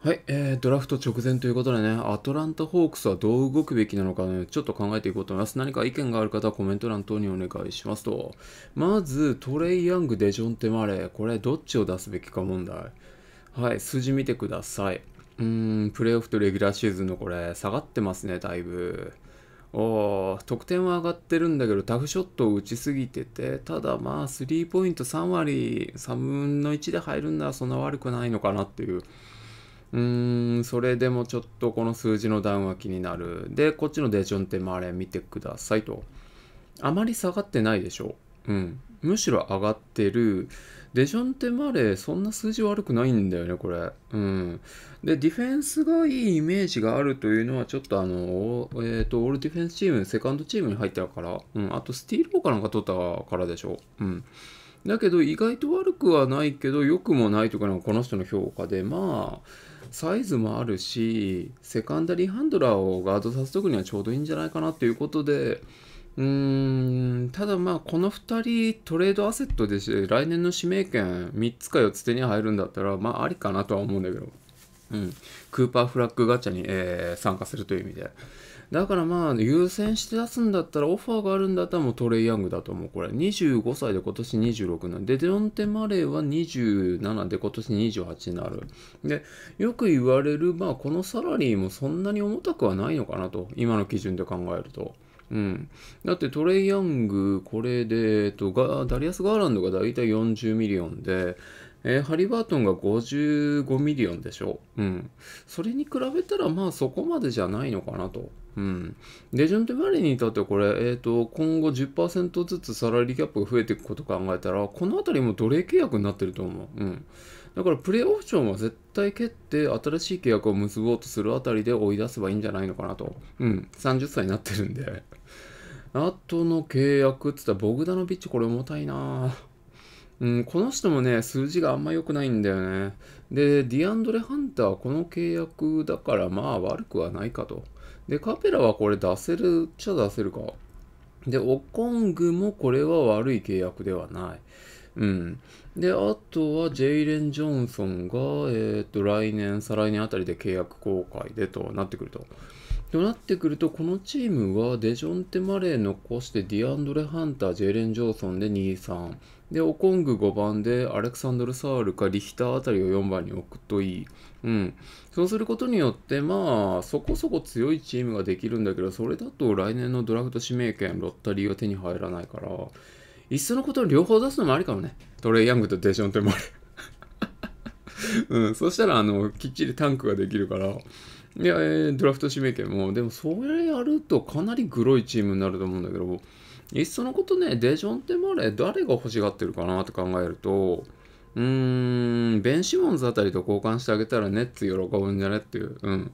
はい、えー、ドラフト直前ということでね、アトランタ・ホークスはどう動くべきなのかね、ちょっと考えていこうと思います。何か意見がある方はコメント欄等にお願いしますと。まず、トレイ・ヤング、デジョンテ・マレー、これどっちを出すべきか問題。はい、数字見てください。うーん、プレーオフとレギュラーシーズンのこれ、下がってますね、だいぶ。お得点は上がってるんだけど、タフショットを打ちすぎてて、ただまあ、スリーポイント3割、3分の1で入るんだ、そんな悪くないのかなっていう。うーん、それでもちょっとこの数字の段は気になる。で、こっちのデジョンテマレ見てくださいと。あまり下がってないでしょう。うん。むしろ上がってる。デジョンテマレそんな数字悪くないんだよね、これ。うん。で、ディフェンスがいいイメージがあるというのは、ちょっとあの、えっ、ー、と、オールディフェンスチーム、セカンドチームに入ったから、うん。あと、スティールーなんか取ったからでしょう。うん。だけど、意外と悪くはないけど、良くもないとかこの人の評価で、まあ、サイズもあるし、セカンダリーハンドラーをガードさせとくにはちょうどいいんじゃないかなということで、うーん、ただまあ、この2人、トレードアセットでし、来年の指名権3つか4つ手に入るんだったら、まあ、ありかなとは思うんだけど、うん、クーパーフラッグガチャに、えー、参加するという意味で。だからまあ、優先して出すんだったら、オファーがあるんだったらもうトレイヤングだと思う。これ、25歳で今年26なんで、デロンテ・マレーは27で今年28になる。で、よく言われる、まあ、このサラリーもそんなに重たくはないのかなと、今の基準で考えると。うん、だってトレイ・ヤング、これで、えっと、ダリアス・ガーランドが大体40ミリオンで、えー、ハリバートンが55ミリオンでしょう。うん。それに比べたら、まあそこまでじゃないのかなと。うん。デジョンテ・マリに至ってこれ、えっ、ー、と、今後10%ずつサラリーキャップが増えていくこと考えたら、この辺りも奴隷契約になってると思う。うん。だからプレイオプションは絶対蹴って、新しい契約を結ぼうとするあたりで追い出せばいいんじゃないのかなと。うん。30歳になってるんで。あとの契約っつったら、ボグダノビッチこれ重たいなぁ。うん、この人もね、数字があんま良くないんだよね。で、ディアンドレ・ハンターはこの契約だからまあ悪くはないかと。で、カペラはこれ出せるっちゃ出せるか。で、オコングもこれは悪い契約ではない。うん。で、あとはジェイレン・ジョンソンが、えっ、と、来年、再来年あたりで契約更改でとなってくると。となってくると、このチームはデジョンテ・マレー残して、ディアンドレ・ハンター、ジェイレン・ジョンソンで2、3。で、オコング5番で、アレクサンドル・サールかリヒターあたりを4番に置くといい。うん。そうすることによって、まあ、そこそこ強いチームができるんだけど、それだと来年のドラフト指名権、ロッタリーは手に入らないから、いっそのこと両方出すのもありかもね。トレイ・ヤングとデジョンテもある。うん、そしたら、あの、きっちりタンクができるから、いや、えー、ドラフト指名権も、でもそれやるとかなりグロいチームになると思うんだけど、いっそのことね、デジョンテ・マレー誰が欲しがってるかなって考えると、うーん、ベン・シモンズあたりと交換してあげたらネッツ喜ぶんじゃねっていう。うん。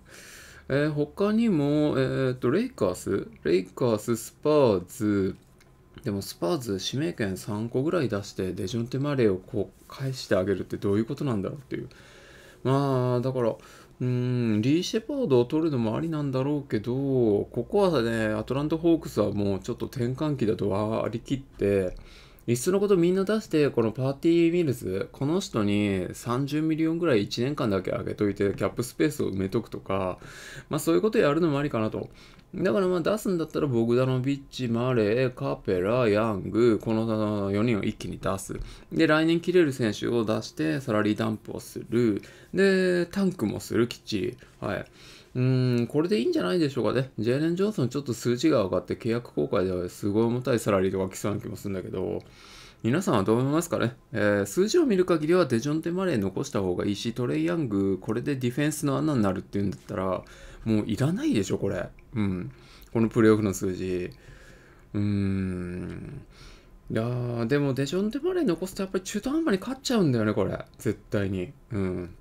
えー、他にも、えー、っと、レイカースレイカース、スパーズ、でもスパーズ指名権3個ぐらい出してデジョンテ・マレーをこう返してあげるってどういうことなんだろうっていう。まあ、だから、うん、リー・シェパードを取るのもありなんだろうけど、ここはね、アトランタ・ホークスはもうちょっと転換期だと割り切って、いっそのことみんな出して、このパーティーミルズ、この人に30ミリオンぐらい1年間だけ上げといて、キャップスペースを埋めとくとか、まあそういうことやるのもありかなと。だからまあ出すんだったら、ボグダノビッチ、マレー、カペラ、ヤング、この4人を一気に出す。で、来年切れる選手を出して、サラリーダンプをする。で、タンクもする、きっちり。はい。うーん、これでいいんじゃないでしょうかね。ジェーレン・ジョンソンちょっと数字が上がって契約更改ではすごい重たいサラリーとか来そうな気もするんだけど、皆さんはどう思いますかね、えー、数字を見る限りはデジョンテ・マレー残した方がいいし、トレイ・ヤング、これでディフェンスの穴になるっていうんだったら、もういらないでしょ、これ。うん。このプレーオフの数字。うーん。いやでもデジョンテ・マレー残すとやっぱり中途半端に勝っちゃうんだよね、これ。絶対に。うん。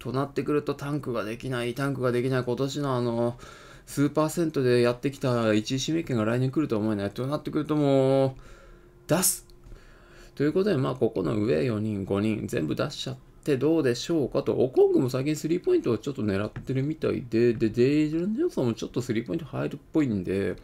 となってくるとタンクができない、タンクができない、今年のあの、数パーセントでやってきた1位指名権が来年来ると思えない。となってくるともう、出すということで、まあ、ここの上4人、5人、全部出しちゃってどうでしょうかと、オコングも最近スリーポイントをちょっと狙ってるみたいで、で、デイジョン・ジョンソンもちょっとスリーポイント入るっぽいんで、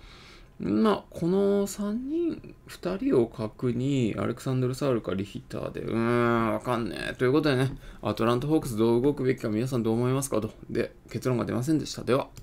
まあ、この3人、2人を確に、アレクサンドル・サウルかリヒターで、うーん、わかんねえ。ということでね、アトランタ・ホークスどう動くべきか皆さんどう思いますかと。で、結論が出ませんでした。では。